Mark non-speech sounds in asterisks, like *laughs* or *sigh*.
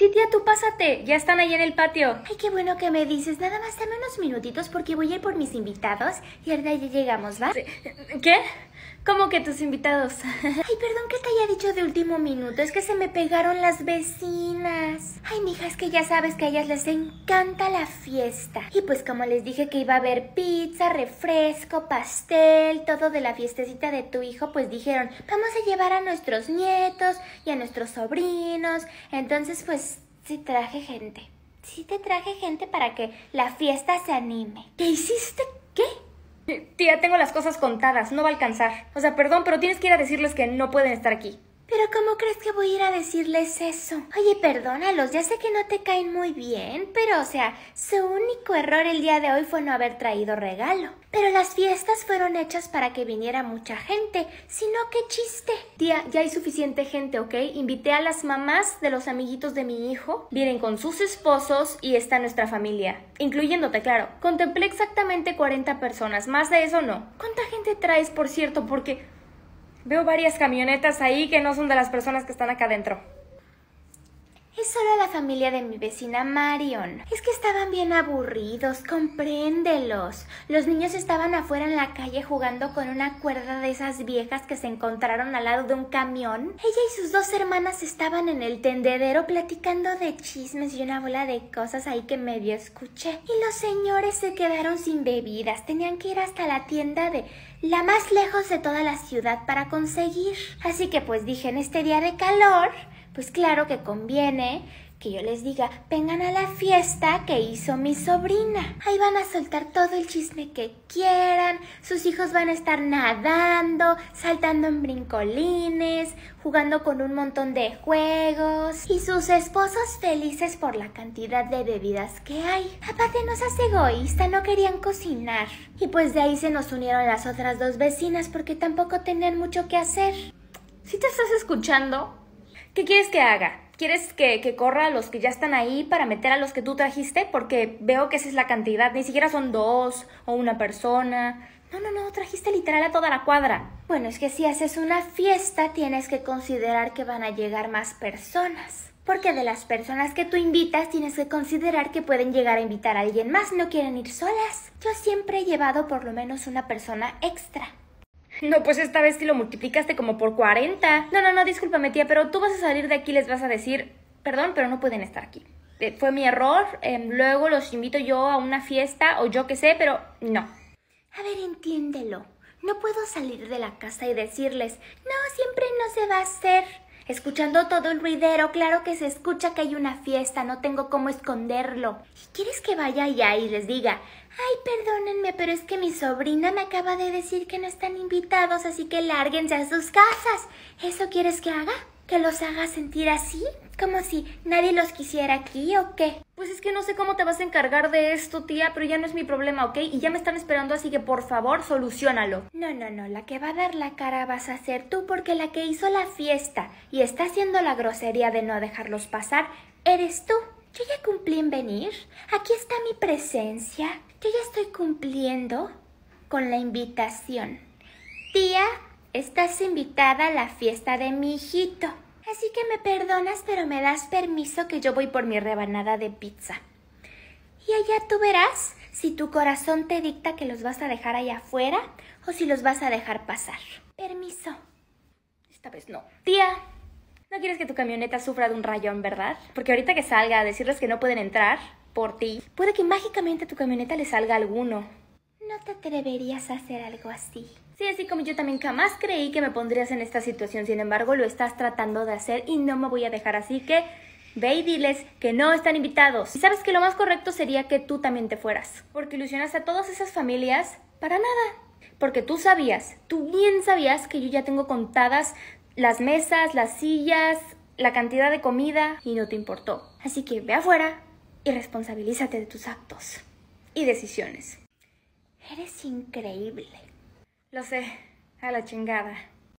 Sí, tía, tú pásate. Ya están ahí en el patio. Ay, qué bueno que me dices. Nada más dame unos minutitos porque voy a ir por mis invitados y ahora ya llegamos, ¿va? ¿Qué? ¿Cómo que tus invitados. *laughs* Ay, perdón que te haya dicho de último minuto, es que se me pegaron las vecinas. Ay, mija, es que ya sabes que a ellas les encanta la fiesta. Y pues como les dije que iba a haber pizza, refresco, pastel, todo de la fiestecita de tu hijo, pues dijeron, vamos a llevar a nuestros nietos y a nuestros sobrinos. Entonces, pues sí traje gente. Sí te traje gente para que la fiesta se anime. ¿Qué hiciste Tía, tengo las cosas contadas, no va a alcanzar. O sea, perdón, pero tienes que ir a decirles que no pueden estar aquí. Pero ¿cómo crees que voy a ir a decirles eso? Oye, perdónalos, ya sé que no te caen muy bien, pero o sea, su único error el día de hoy fue no haber traído regalo. Pero las fiestas fueron hechas para que viniera mucha gente, sino qué chiste. Tía, ya hay suficiente gente, ¿ok? Invité a las mamás de los amiguitos de mi hijo, vienen con sus esposos y está nuestra familia, incluyéndote, claro. Contemplé exactamente 40 personas, más de eso no. ¿Cuánta gente traes, por cierto? Porque Veo varias camionetas ahí que no son de las personas que están acá adentro. Es solo la familia de mi vecina Marion. Es que estaban bien aburridos, compréndelos. Los niños estaban afuera en la calle jugando con una cuerda de esas viejas que se encontraron al lado de un camión. Ella y sus dos hermanas estaban en el tendedero platicando de chismes y una bola de cosas ahí que medio escuché. Y los señores se quedaron sin bebidas. Tenían que ir hasta la tienda de la más lejos de toda la ciudad para conseguir. Así que pues dije en este día de calor, pues claro que conviene que yo les diga, vengan a la fiesta que hizo mi sobrina. Ahí van a soltar todo el chisme que quieran, sus hijos van a estar nadando, saltando en brincolines, jugando con un montón de juegos y sus esposos felices por la cantidad de bebidas que hay. Aparte nos hace egoísta, no querían cocinar. Y pues de ahí se nos unieron las otras dos vecinas porque tampoco tenían mucho que hacer. Si te estás escuchando, ¿Qué quieres que haga? ¿Quieres que, que, corra a los que ya están ahí para meter a los que tú trajiste? Porque veo que esa es la cantidad, ni siquiera son dos o una persona. No, no, no, trajiste literal a toda la cuadra. Bueno, es que si haces una fiesta tienes que considerar que van a llegar más personas. Porque de las personas que tú invitas tienes que considerar que pueden llegar a invitar a alguien más, no quieren ir solas. Yo siempre he llevado por lo menos una persona extra. No, pues esta vez sí lo multiplicaste como por 40. No, no, no, discúlpame tía, pero tú vas a salir de aquí y les vas a decir, perdón, pero no pueden estar aquí. Eh, fue mi error, em, luego los invito yo a una fiesta o yo qué sé, pero no. A ver, entiéndelo. No puedo salir de la casa y decirles, no, siempre no se va a hacer. Escuchando todo el ruidero, claro que se escucha que hay una fiesta, no tengo cómo esconderlo. ¿Y quieres que vaya allá y les diga, ay, perdónenme, pero es que mi sobrina me acaba de decir que no están invitados, así que lárguense a sus casas? ¿Eso quieres que haga? que los haga sentir así? ¿Como si nadie los quisiera aquí o qué? Pues es que no sé cómo te vas a encargar de esto, tía, pero ya no es mi problema, ¿ok? Y ya me están esperando, así que por favor, solucionalo. No, no, no, la que va a dar la cara vas a ser tú, porque la que hizo la fiesta y está haciendo la grosería de no dejarlos pasar, eres tú. Yo ya cumplí en venir. Aquí está mi presencia. Yo ya estoy cumpliendo con la invitación. Tía, Estás invitada a la fiesta de mi hijito. Así que me perdonas, pero me das permiso que yo voy por mi rebanada de pizza. Y allá tú verás si tu corazón te dicta que los vas a dejar allá afuera o si los vas a dejar pasar. Permiso. Esta vez no. Tía, no quieres que tu camioneta sufra de un rayón, ¿verdad? Porque ahorita que salga a decirles que no pueden entrar por ti, puede que mágicamente a tu camioneta le salga alguno. No te atreverías a hacer algo así. Sí, así como yo también jamás creí que me pondrías en esta situación, sin embargo lo estás tratando de hacer y no me voy a dejar, así que Ve y diles que no están invitados. Y sabes que lo más correcto sería que tú también te fueras, porque ilusionas a todas esas familias para nada. Porque tú sabías, tú bien sabías que yo ya tengo contadas las mesas, las sillas, la cantidad de comida y no te importó. Así que ve afuera y responsabilízate de tus actos y decisiones. Eres increíble. Lo sé, a la chingada.